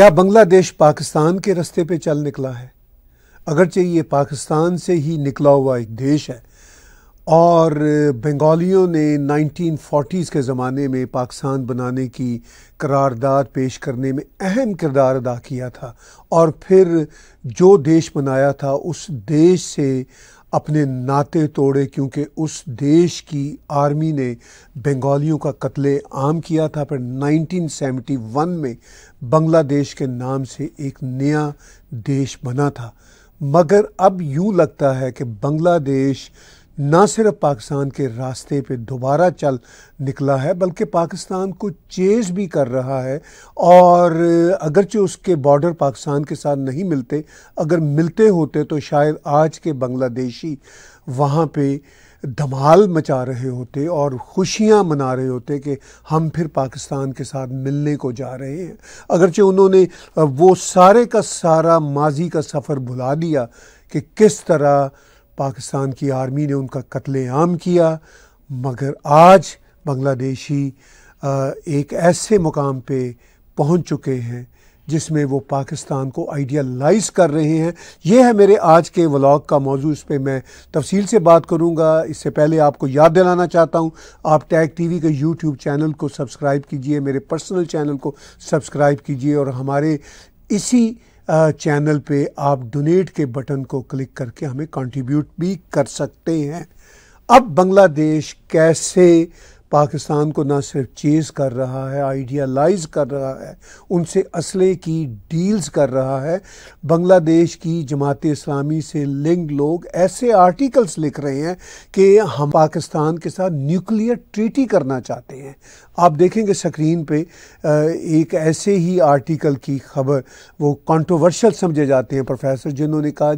क्या बांग्लादेश पाकिस्तान के रास्ते पे चल निकला है अगरचे ये पाकिस्तान से ही निकला हुआ एक देश है और बंगालियों ने 1940s के ज़माने में पाकिस्तान बनाने की करारदाद पेश करने में अहम किरदार अदा किया था और फिर जो देश बनाया था उस देश से अपने नाते तोड़े क्योंकि उस देश की आर्मी ने बंगालियों का कत्ले आम किया था पर 1971 में बांग्लादेश के नाम से एक नया देश बना था मगर अब यूँ लगता है कि बांग्लादेश न सिर्फ पाकिस्तान के रास्ते पे दोबारा चल निकला है बल्कि पाकिस्तान को चेज भी कर रहा है और अगरचे उसके बॉर्डर पाकिस्तान के साथ नहीं मिलते अगर मिलते होते तो शायद आज के बांग्लादेशी वहाँ पे धमाल मचा रहे होते और ख़ुशियाँ मना रहे होते कि हम फिर पाकिस्तान के साथ मिलने को जा रहे हैं अगरचे उन्होंने वो सारे का सारा माजी का सफ़र भुला दिया कि किस तरह पाकिस्तान की आर्मी ने उनका कत्ल आम किया मगर आज बांग्लादेशी एक ऐसे मुकाम पे पहुंच चुके हैं जिसमें वो पाकिस्तान को आइडियलाइज कर रहे हैं ये है मेरे आज के व्लॉग का मौजू इस पर मैं तफसील से बात करूँगा इससे पहले आपको याद दिलाना चाहता हूँ आप टैग टी वी के यूट्यूब चैनल को सब्सक्राइब कीजिए मेरे पर्सनल चैनल को सब्सक्राइब कीजिए और हमारे इसी चैनल पे आप डोनेट के बटन को क्लिक करके हमें कंट्रीब्यूट भी कर सकते हैं अब बांग्लादेश कैसे पाकिस्तान को ना सिर्फ चेज़ कर रहा है आइडियालाइज कर रहा है उनसे असले की डील्स कर रहा है बांग्लादेश की जमात इस्लामी से लिंग लोग ऐसे आर्टिकल्स लिख रहे हैं कि हम पाकिस्तान के साथ न्यूक्लियर ट्रीटी करना चाहते हैं आप देखेंगे स्क्रीन पे एक ऐसे ही आर्टिकल की खबर वो कंट्रोवर्शियल समझे जाते हैं प्रोफेसर जिन्होंने कहा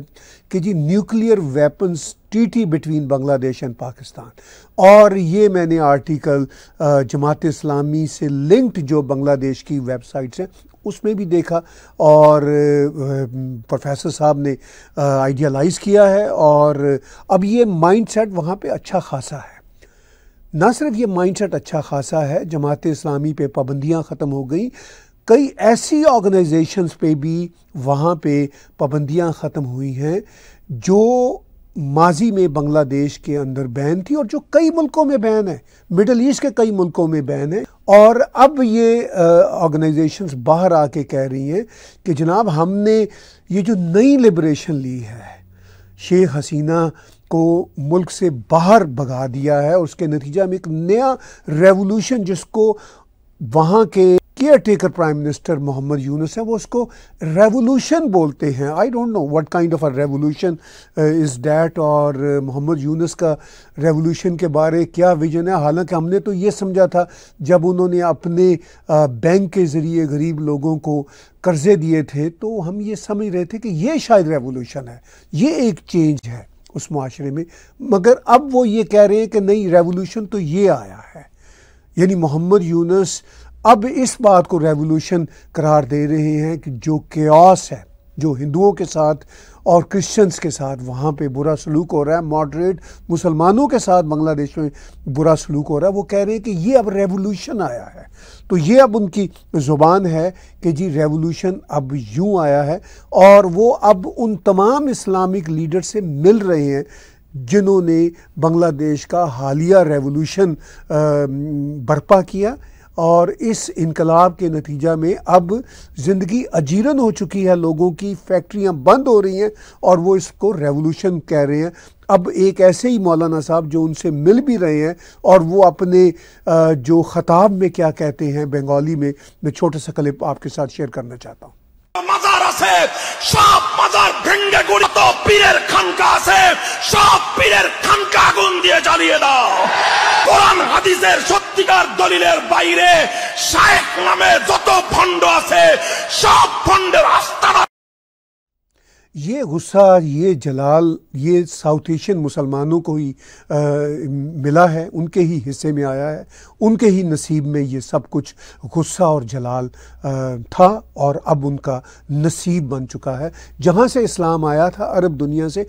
कि जी nuclear weapons treaty between Bangladesh and Pakistan और ये मैंने आर्टिकल जमात इस्लामी से लिंक्ड जो बांग्लादेश की वेबसाइट्स हैं उसमें भी देखा और प्रोफेसर साहब ने आइडियालाइज़ किया है और अब ये माइंडसेट वहाँ पे अच्छा खासा है ना सिर्फ ये माइंडसेट अच्छा खासा है जमात इस्लामी पे पाबंदियाँ ख़त्म हो गई कई ऐसी ऑर्गेनाइजेशंस पे भी वहाँ पे पाबंदियाँ ख़त्म हुई हैं जो माजी में बांग्लादेश के अंदर बैन थी और जो कई मुल्कों में बैन है मिडल ईस्ट के कई मुल्कों में बैन है और अब ये ऑर्गेनाइजेशन बाहर आके कह रही हैं कि जनाब हमने ये जो नई लिबरेशन ली है शेख हसीना को मुल्क से बाहर भगा दिया है उसके नतीजा में एक नया रेवोल्यूशन जिसको वहाँ के caretaker prime minister Mohammad Yunus है वो उसको रेवोल्यूशन बोलते हैं I don't know what kind of a revolution is that और मोहम्मद uh, यूनुस का रेवोल्यूशन के बारे क्या विजन है हालांकि हमने तो ये समझा था जब उन्होंने अपने बैंक uh, के ज़रिए गरीब लोगों को कर्ज़े दिए थे तो हम ये समझ रहे थे कि ये शायद रेवोल्यूशन है ये एक चेंज है उस माशरे में मगर अब वो ये कह रहे हैं कि नहीं रेवोल्यूशन तो ये आया है यानी मोहम्मद यूनस अब इस बात को रेवोल्यूशन करार दे रहे हैं कि जो क्यास है जो हिंदुओं के साथ और क्रिश्चियंस के साथ वहाँ पे बुरा सलूक हो रहा है मॉडरेट मुसलमानों के साथ बांग्लादेश में बुरा सलूक हो रहा है वो कह रहे हैं कि ये अब रेवोल्यूशन आया है तो ये अब उनकी ज़ुबान है कि जी रेवोल्यूशन अब यूँ आया है और वो अब उन तमाम इस्लामिक लीडर से मिल रहे हैं जिन्होंने बांग्लादेश का हालिया रेवोल्यूशन बर्पा किया और इस इनकलाब के नतीजा में अब ज़िंदगी अजीरन हो चुकी है लोगों की फैक्ट्रियां बंद हो रही हैं और वो इसको रेवोल्यूशन कह रहे हैं अब एक ऐसे ही मौलाना साहब जो उनसे मिल भी रहे हैं और वो अपने जो ख़ताब में क्या कहते हैं बंगाली में मैं छोटा सा क्लिप आपके साथ शेयर करना चाहता हूँ ভেঙ্গে গুড়ি তো পীরের খানকা আছে সব পীরের খানকা আগুন দিয়ে জ্বালিয়ে দাও কোরআন হাদিসের সত্যিকার দলিলের বাইরে শায়েখ নামে যত ফন্ড আছে সব ফন্ডের আস্তানা ये गुस्सा ये जलाल ये साउथ एशियन मुसलमानों को ही आ, मिला है उनके ही हिस्से में आया है उनके ही नसीब में ये सब कुछ गुस्सा और जलाल आ, था और अब उनका नसीब बन चुका है जहाँ से इस्लाम आया था अरब दुनिया से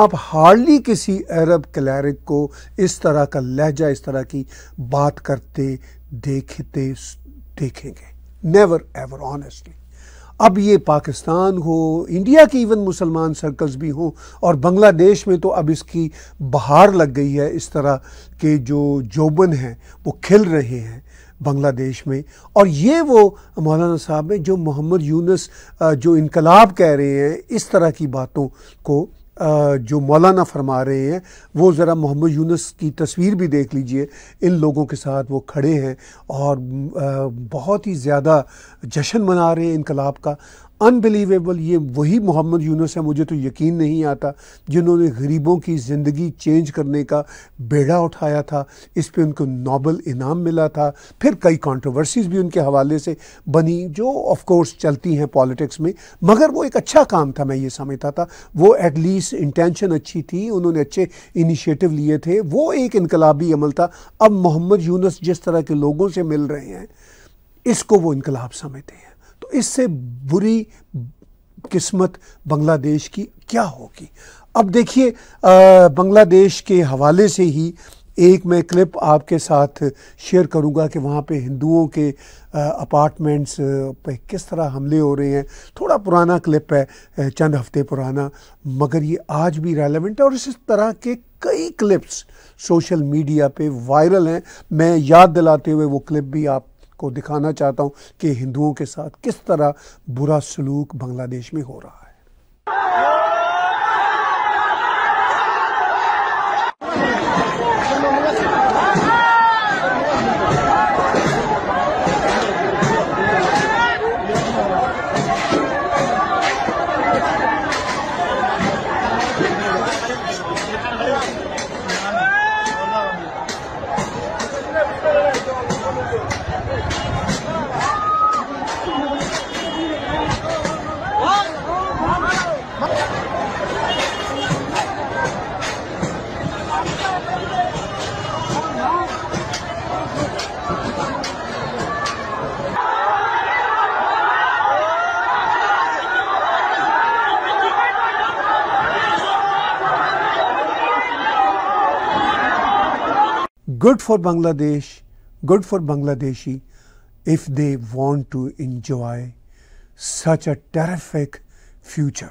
आप हार्डली किसी अरब क्लैरिक को इस तरह का लहजा इस तरह की बात करते देखते देखेंगे नेवर एवर ऑनेस्टली अब ये पाकिस्तान हो इंडिया के इवन मुसलमान सर्कल्स भी हों और बांग्लादेश में तो अब इसकी बहार लग गई है इस तरह के जो जोबन हैं वो खिल रहे हैं बांग्लादेश में और ये वो मौलाना साहब हैं जो मोहम्मद यूनस जो इनकलाब कह रहे हैं इस तरह की बातों को जो मौलाना फरमा रहे हैं वो ज़रा मोहम्मद यूनस की तस्वीर भी देख लीजिए इन लोगों के साथ वो खड़े हैं और बहुत ही ज़्यादा जश्न मना रहे हैं इनकलाब का अनबिलीवेबल ये वही मोहम्मद यूनुस है मुझे तो यकीन नहीं आता जिन्होंने गरीबों की ज़िंदगी चेंज करने का बेड़ा उठाया था इस पर उनको नोबल इनाम मिला था फिर कई कंट्रोवर्सीज भी उनके हवाले से बनी जो ऑफ कोर्स चलती हैं पॉलिटिक्स में मगर वो एक अच्छा काम था मैं ये समझता था वो एटलीस्ट इंटेंशन अच्छी थी उन्होंने अच्छे इनिशिएटिव लिए थे वो एक इनकलाबी अमल था अब मोहम्मद यूनस जिस तरह के लोगों से मिल रहे हैं इसको वो इनकलाब समझते हैं इससे बुरी किस्मत बांग्लादेश की क्या होगी अब देखिए बांग्लादेश के हवाले से ही एक मैं क्लिप आपके साथ शेयर करूंगा कि वहाँ पे हिंदुओं के अपार्टमेंट्स पे किस तरह हमले हो रहे हैं थोड़ा पुराना क्लिप है चंद हफ्ते पुराना मगर ये आज भी रेलेवेंट है और इस तरह के कई क्लिप्स सोशल मीडिया पे वायरल हैं मैं याद दिलाते हुए वो क्लिप भी आप आपको दिखाना चाहता हूँ कि हिंदुओं के साथ किस तरह बुरा सलूक बांग्लादेश में हो रहा है good for Bangladesh, good for Bangladeshi if they want to enjoy such a terrific future.